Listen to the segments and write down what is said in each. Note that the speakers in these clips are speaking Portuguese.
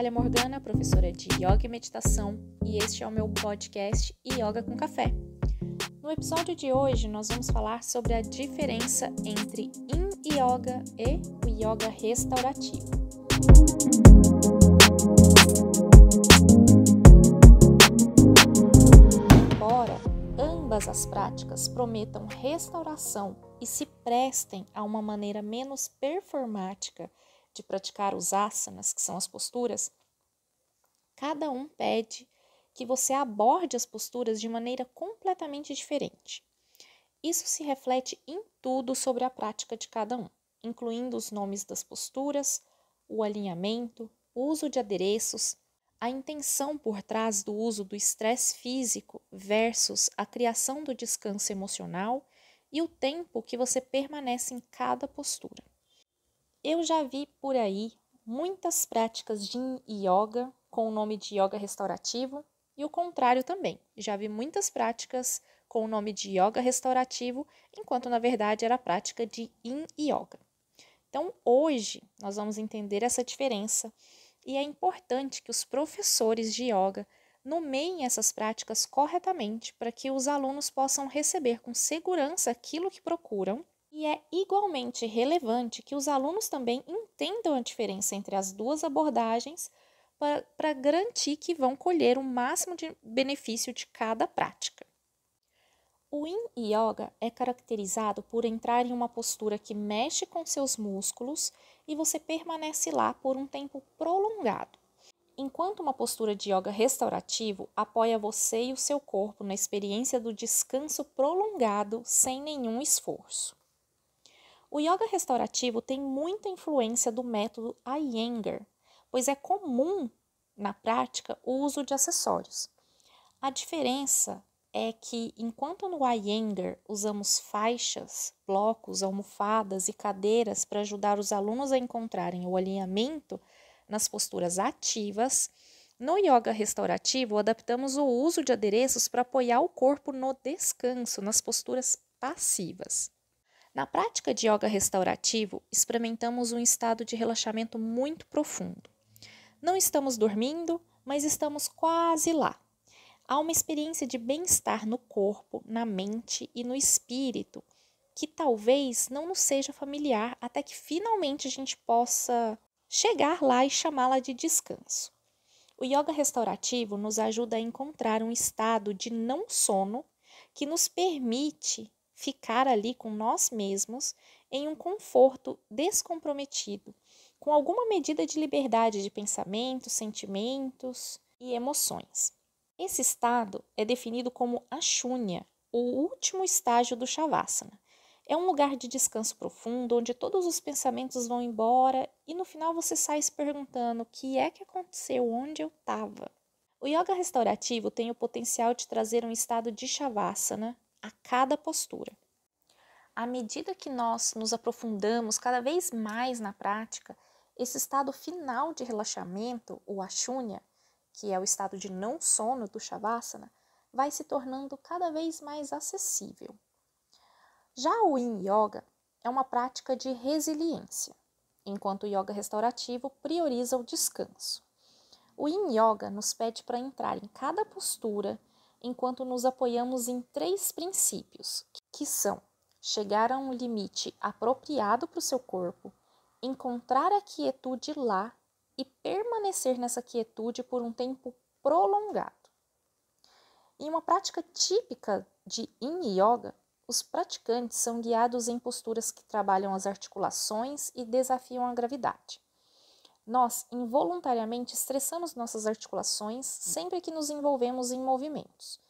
Natália Morgana, professora de Yoga e Meditação, e este é o meu podcast Yoga com Café. No episódio de hoje, nós vamos falar sobre a diferença entre Yin Yoga e o Yoga restaurativo. Embora ambas as práticas prometam restauração e se prestem a uma maneira menos performática de praticar os asanas, que são as posturas, cada um pede que você aborde as posturas de maneira completamente diferente. Isso se reflete em tudo sobre a prática de cada um, incluindo os nomes das posturas, o alinhamento, o uso de adereços, a intenção por trás do uso do estresse físico versus a criação do descanso emocional e o tempo que você permanece em cada postura. Eu já vi por aí muitas práticas de yoga com o nome de yoga restaurativo e o contrário também. Já vi muitas práticas com o nome de yoga restaurativo, enquanto na verdade era prática de yin yoga. Então, hoje nós vamos entender essa diferença e é importante que os professores de yoga nomeiem essas práticas corretamente para que os alunos possam receber com segurança aquilo que procuram e é igualmente relevante que os alunos também entendam a diferença entre as duas abordagens para garantir que vão colher o máximo de benefício de cada prática. O Yin Yoga é caracterizado por entrar em uma postura que mexe com seus músculos e você permanece lá por um tempo prolongado. Enquanto uma postura de yoga restaurativo apoia você e o seu corpo na experiência do descanso prolongado sem nenhum esforço. O yoga restaurativo tem muita influência do método Iyengar, pois é comum na prática o uso de acessórios. A diferença é que, enquanto no Iyengar usamos faixas, blocos, almofadas e cadeiras para ajudar os alunos a encontrarem o alinhamento nas posturas ativas, no yoga restaurativo adaptamos o uso de adereços para apoiar o corpo no descanso, nas posturas passivas. Na prática de yoga restaurativo, experimentamos um estado de relaxamento muito profundo. Não estamos dormindo, mas estamos quase lá. Há uma experiência de bem-estar no corpo, na mente e no espírito que talvez não nos seja familiar até que finalmente a gente possa chegar lá e chamá-la de descanso. O yoga restaurativo nos ajuda a encontrar um estado de não sono que nos permite ficar ali com nós mesmos em um conforto descomprometido, com alguma medida de liberdade de pensamentos, sentimentos e emoções. Esse estado é definido como ashúnya, o último estágio do Shavasana. É um lugar de descanso profundo, onde todos os pensamentos vão embora e no final você sai se perguntando o que é que aconteceu, onde eu estava. O yoga restaurativo tem o potencial de trazer um estado de Shavasana a cada postura. À medida que nós nos aprofundamos cada vez mais na prática, esse estado final de relaxamento, o ashunya, que é o estado de não sono do shavasana, vai se tornando cada vez mais acessível. Já o yin yoga é uma prática de resiliência, enquanto o yoga restaurativo prioriza o descanso. O yin yoga nos pede para entrar em cada postura enquanto nos apoiamos em três princípios, que são chegar a um limite apropriado para o seu corpo, encontrar a quietude lá e permanecer nessa quietude por um tempo prolongado. Em uma prática típica de Yin Yoga, os praticantes são guiados em posturas que trabalham as articulações e desafiam a gravidade. Nós involuntariamente estressamos nossas articulações sempre que nos envolvemos em movimentos.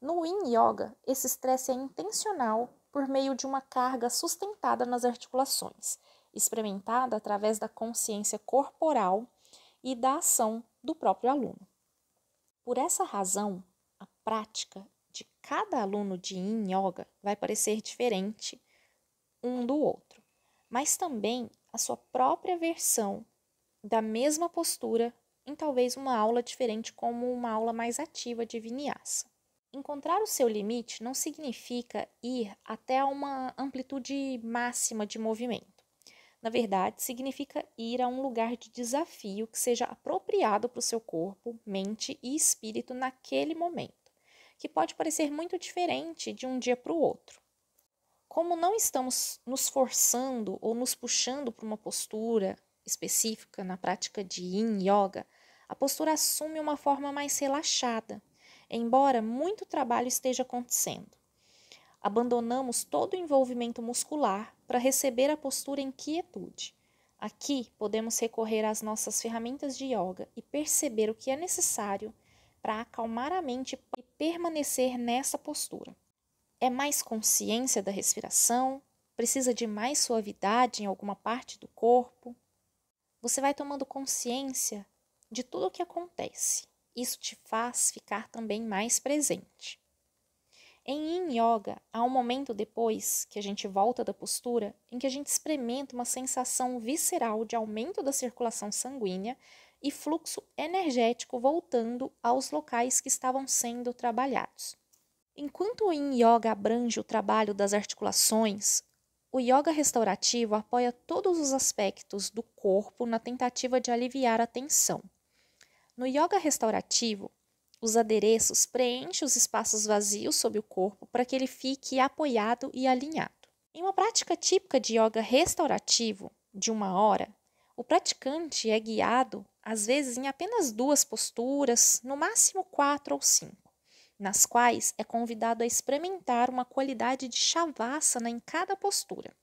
No Yin Yoga, esse estresse é intencional por meio de uma carga sustentada nas articulações, experimentada através da consciência corporal e da ação do próprio aluno. Por essa razão, a prática de cada aluno de Yin Yoga vai parecer diferente um do outro, mas também a sua própria versão da mesma postura em talvez uma aula diferente, como uma aula mais ativa de vinyasa. Encontrar o seu limite não significa ir até uma amplitude máxima de movimento. Na verdade, significa ir a um lugar de desafio que seja apropriado para o seu corpo, mente e espírito naquele momento, que pode parecer muito diferente de um dia para o outro. Como não estamos nos forçando ou nos puxando para uma postura, específica na prática de yin yoga, a postura assume uma forma mais relaxada, embora muito trabalho esteja acontecendo. Abandonamos todo o envolvimento muscular para receber a postura em quietude. Aqui podemos recorrer às nossas ferramentas de yoga e perceber o que é necessário para acalmar a mente e permanecer nessa postura. É mais consciência da respiração? Precisa de mais suavidade em alguma parte do corpo? você vai tomando consciência de tudo o que acontece. Isso te faz ficar também mais presente. Em Yin Yoga, há um momento depois que a gente volta da postura em que a gente experimenta uma sensação visceral de aumento da circulação sanguínea e fluxo energético voltando aos locais que estavam sendo trabalhados. Enquanto o Yin Yoga abrange o trabalho das articulações, o yoga restaurativo apoia todos os aspectos do corpo na tentativa de aliviar a tensão. No yoga restaurativo, os adereços preenchem os espaços vazios sob o corpo para que ele fique apoiado e alinhado. Em uma prática típica de yoga restaurativo, de uma hora, o praticante é guiado, às vezes, em apenas duas posturas, no máximo quatro ou cinco nas quais é convidado a experimentar uma qualidade de chavassana né, em cada postura.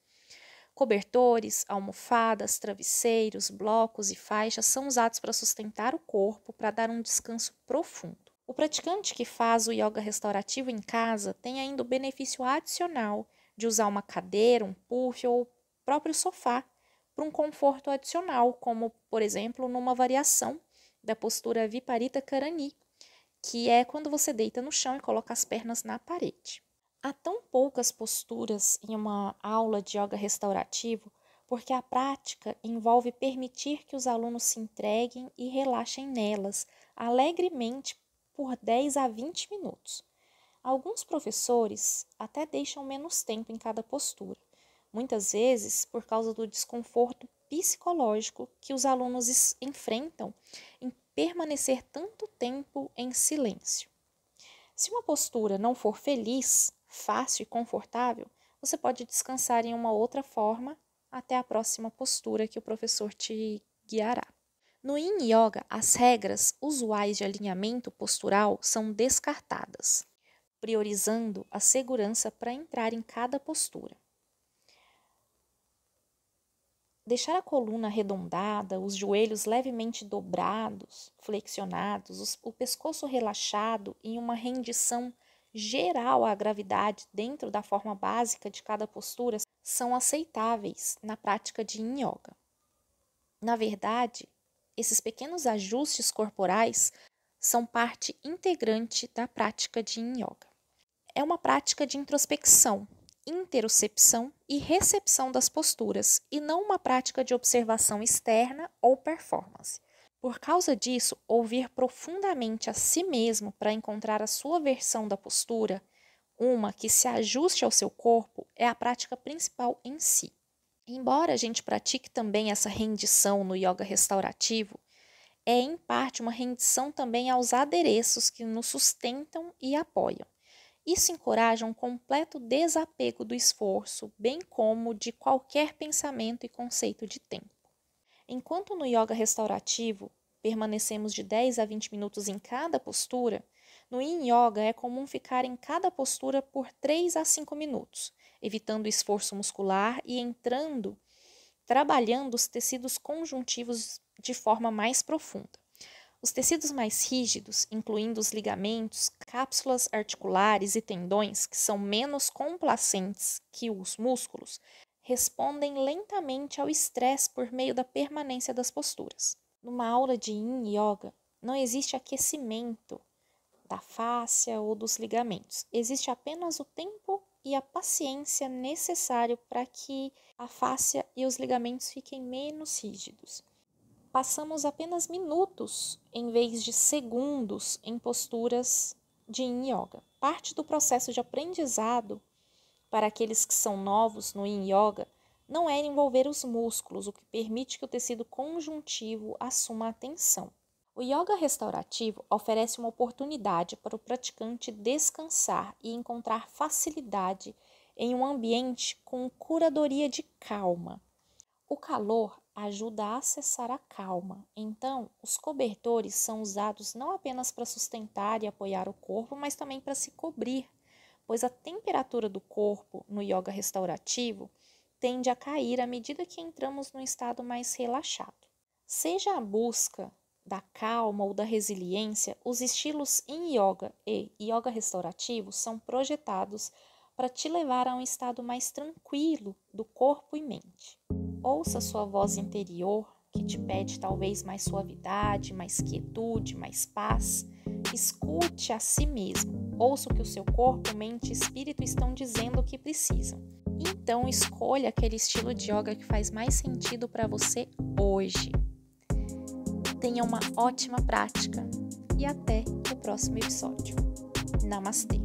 Cobertores, almofadas, travesseiros, blocos e faixas são usados para sustentar o corpo para dar um descanso profundo. O praticante que faz o yoga restaurativo em casa tem ainda o benefício adicional de usar uma cadeira, um puff ou o próprio sofá para um conforto adicional, como, por exemplo, numa variação da postura Viparita Karani, que é quando você deita no chão e coloca as pernas na parede. Há tão poucas posturas em uma aula de yoga restaurativo porque a prática envolve permitir que os alunos se entreguem e relaxem nelas alegremente por 10 a 20 minutos. Alguns professores até deixam menos tempo em cada postura, muitas vezes por causa do desconforto psicológico que os alunos enfrentam em permanecer tanto tempo em silêncio. Se uma postura não for feliz, fácil e confortável, você pode descansar em uma outra forma até a próxima postura que o professor te guiará. No Yin Yoga, as regras usuais de alinhamento postural são descartadas, priorizando a segurança para entrar em cada postura. Deixar a coluna arredondada, os joelhos levemente dobrados, flexionados, os, o pescoço relaxado em uma rendição geral à gravidade dentro da forma básica de cada postura são aceitáveis na prática de yin yoga. Na verdade, esses pequenos ajustes corporais são parte integrante da prática de yin yoga. É uma prática de introspecção, interocepção e recepção das posturas e não uma prática de observação externa ou performance. Por causa disso, ouvir profundamente a si mesmo para encontrar a sua versão da postura, uma que se ajuste ao seu corpo, é a prática principal em si. Embora a gente pratique também essa rendição no yoga restaurativo, é em parte uma rendição também aos adereços que nos sustentam e apoiam. Isso encoraja um completo desapego do esforço, bem como de qualquer pensamento e conceito de tempo. Enquanto no yoga restaurativo permanecemos de 10 a 20 minutos em cada postura, no yin yoga é comum ficar em cada postura por 3 a 5 minutos, evitando o esforço muscular e entrando trabalhando os tecidos conjuntivos de forma mais profunda. Os tecidos mais rígidos, incluindo os ligamentos, cápsulas articulares e tendões, que são menos complacentes que os músculos, respondem lentamente ao estresse por meio da permanência das posturas. Numa aula de Yin Yoga, não existe aquecimento da fáscia ou dos ligamentos. Existe apenas o tempo e a paciência necessário para que a fáscia e os ligamentos fiquem menos rígidos passamos apenas minutos em vez de segundos em posturas de yin yoga. Parte do processo de aprendizado para aqueles que são novos no yin yoga não é envolver os músculos, o que permite que o tecido conjuntivo assuma atenção. O yoga restaurativo oferece uma oportunidade para o praticante descansar e encontrar facilidade em um ambiente com curadoria de calma. O calor ajuda a acessar a calma. Então, os cobertores são usados não apenas para sustentar e apoiar o corpo, mas também para se cobrir, pois a temperatura do corpo no yoga restaurativo tende a cair à medida que entramos num estado mais relaxado. Seja a busca da calma ou da resiliência, os estilos em yoga e yoga restaurativo são projetados para te levar a um estado mais tranquilo do corpo e mente. Ouça sua voz interior que te pede talvez mais suavidade, mais quietude, mais paz. Escute a si mesmo. Ouça o que o seu corpo, mente e espírito estão dizendo que precisam. Então escolha aquele estilo de yoga que faz mais sentido para você hoje. Tenha uma ótima prática e até o próximo episódio. Namastê!